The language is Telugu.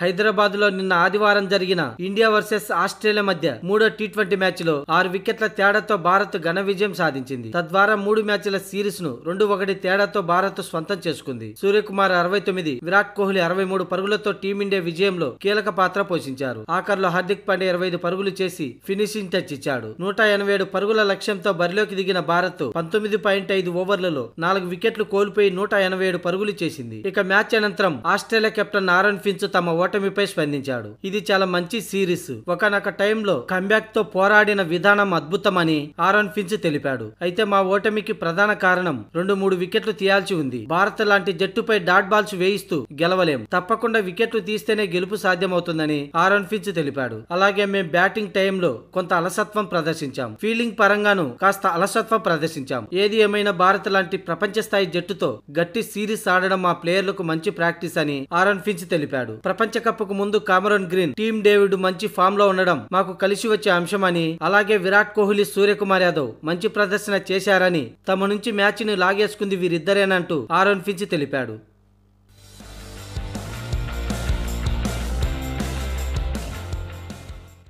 హైదరాబాద్లో నిన్న ఆదివారం జరిగిన ఇండియా వర్సెస్ ఆస్ట్రేలియా మధ్య మూడో టీ ట్వంటీ మ్యాచ్లో ఆరు వికెట్ల తేడాతో భారత్ ఘన విజయం సాధించింది తద్వారా మూడు మ్యాచ్ల సిరీస్ ను రెండు ఒకటి తేడాతో భారత్ స్వంతం చేసుకుంది సూర్యకుమార్ అరవై తొమ్మిది విరాట్ కోహ్లీ అరవై మూడు పరుగులతో టీమిండియా విజయంలో కీలక పాత్ర పోషించారు ఆఖర్లో హార్దిక్ పాండే ఇరవై ఐదు పరుగులు చేసి ఫినిషింగ్ టచ్ ఇచ్చాడు నూట ఎనభై ఏడు పరుగుల లక్ష్యంతో బరిలోకి దిగిన భారత్ పంతొమ్మిది పాయింట్ ఐదు ఓవర్లలో నాలుగు వికెట్లు కోల్పోయి నూట ఎనభై ఏడు పరుగులు చేసింది ఇక మ్యాచ్ అనంతరం ఆస్ట్రేలియా కెప్టెన్ ఆరన్ ఫిన్స్ తమ ఓట్ ఓటమిపై స్పందించాడు ఇది చాలా మంచి సిరీస్ ఒకనొక టైంలో కంబ్యాక్ తో పోరాడిన విధానం అద్భుతమని ఆరన్ ఫించ్ తెలిపాడు అయితే మా ఓటమికి ప్రధాన కారణం రెండు మూడు వికెట్లు తీయాల్సి ఉంది భారత్ లాంటి జట్టుపై డాట్ బాల్స్ వేయిస్తూ గెలవలేం తప్పకుండా వికెట్లు తీస్తేనే గెలుపు సాధ్యమవుతుందని ఆరన్ ఫించ్ తెలిపాడు అలాగే మేం బ్యాటింగ్ టైంలో కొంత అలసత్వం ప్రదర్శించాం ఫీల్డింగ్ పరంగాను కాస్త అలసత్వం ప్రదర్శించాం ఏది ఏమైనా భారత్ లాంటి ప్రపంచ స్థాయి జట్టుతో గట్టి సిరీస్ ఆడడం మా ప్లేయర్లకు మంచి ప్రాక్టీస్ అని ఆరన్ ఫిన్స్ తెలిపాడు ప్రపంచ కు ముందు కామరన్ గ్రీన్ టీమ్ డేవిడ్ మంచి ఫామ్ లో ఉండడం మాకు కలిసి వచ్చే అంశమని అలాగే విరాట్ కోహ్లీ సూర్యకుమార్ యాదవ్ మంచి ప్రదర్శన చేశారని తమ నుంచి మ్యాచ్ని లాగేసుకుంది వీరిద్దరేనంటూ ఆరోన్ ఫించి తెలిపాడు